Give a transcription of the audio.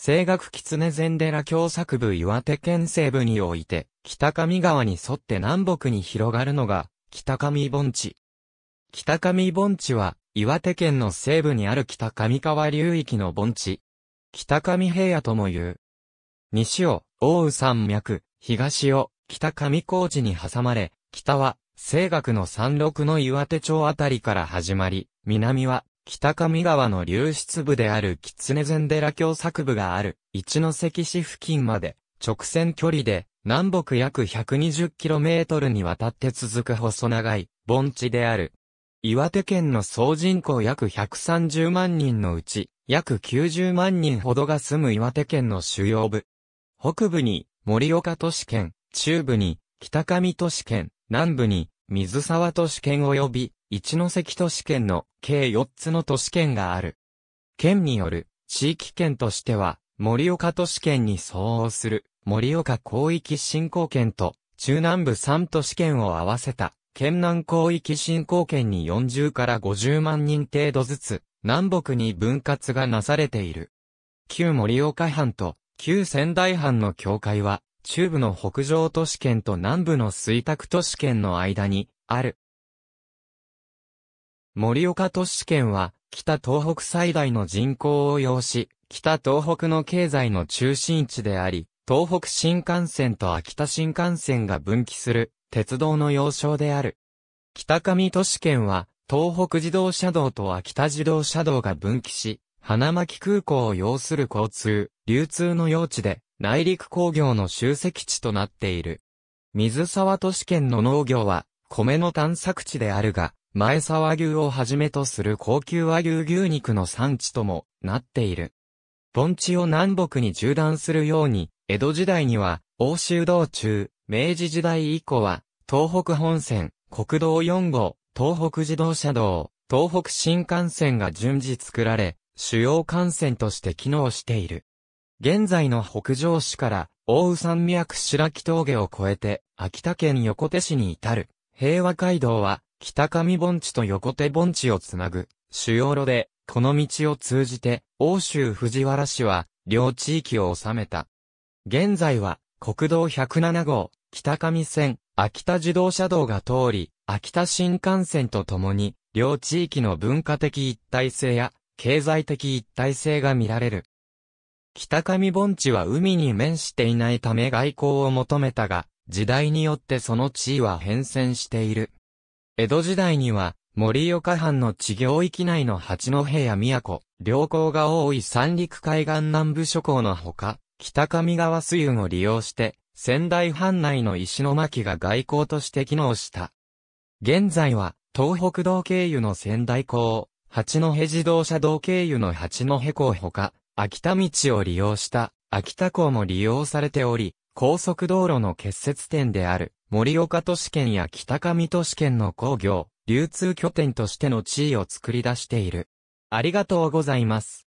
声楽狐禅寺峡作部岩手県西部において、北上川に沿って南北に広がるのが、北上盆地。北上盆地は、岩手県の西部にある北上川流域の盆地。北上平野とも言う。西を、大宇山脈、東を、北上高地に挟まれ、北は、西岳の山麓の岩手町あたりから始まり、南は、北上川の流出部である狐禅寺峡作部がある一関市付近まで直線距離で南北約 120km にわたって続く細長い盆地である。岩手県の総人口約130万人のうち約90万人ほどが住む岩手県の主要部。北部に森岡都市圏、中部に北上都市圏、南部に水沢都市圏及び一関都市圏の計4つの都市圏がある。県による地域圏としては、盛岡都市圏に相応する盛岡広域振興圏と中南部3都市圏を合わせた県南広域振興圏に40から50万人程度ずつ南北に分割がなされている。旧盛岡藩と旧仙台藩の境界は中部の北上都市圏と南部の水沢都市圏の間にある盛岡都市圏は、北東北最大の人口を要し、北東北の経済の中心地であり、東北新幹線と秋田新幹線が分岐する、鉄道の要衝である。北上都市圏は、東北自動車道と秋田自動車道が分岐し、花巻空港を要する交通、流通の用地で、内陸工業の集積地となっている。水沢都市圏の農業は、米の探索地であるが、前沢牛をはじめとする高級和牛牛肉の産地ともなっている。盆地を南北に縦断するように、江戸時代には、欧州道中、明治時代以降は、東北本線、国道4号、東北自動車道、東北新幹線が順次作られ、主要幹線として機能している。現在の北上市から、大宇山脈白木峠を越えて、秋田県横手市に至る、平和街道は、北上盆地と横手盆地をつなぐ主要路で、この道を通じて、欧州藤原氏は、両地域を治めた。現在は、国道107号、北上線、秋田自動車道が通り、秋田新幹線とともに、両地域の文化的一体性や、経済的一体性が見られる。北上盆地は海に面していないため外交を求めたが、時代によってその地位は変遷している。江戸時代には、盛岡藩の地行域内の八戸や都、良校が多い三陸海岸南部諸港のほか、北上川水運を利用して、仙台藩内の石巻が外交として機能した。現在は、東北道経由の仙台港、八戸自動車道経由の八戸港ほか、秋田道を利用した秋田港も利用されており、高速道路の結節点である盛岡都市圏や北上都市圏の工業、流通拠点としての地位を作り出している。ありがとうございます。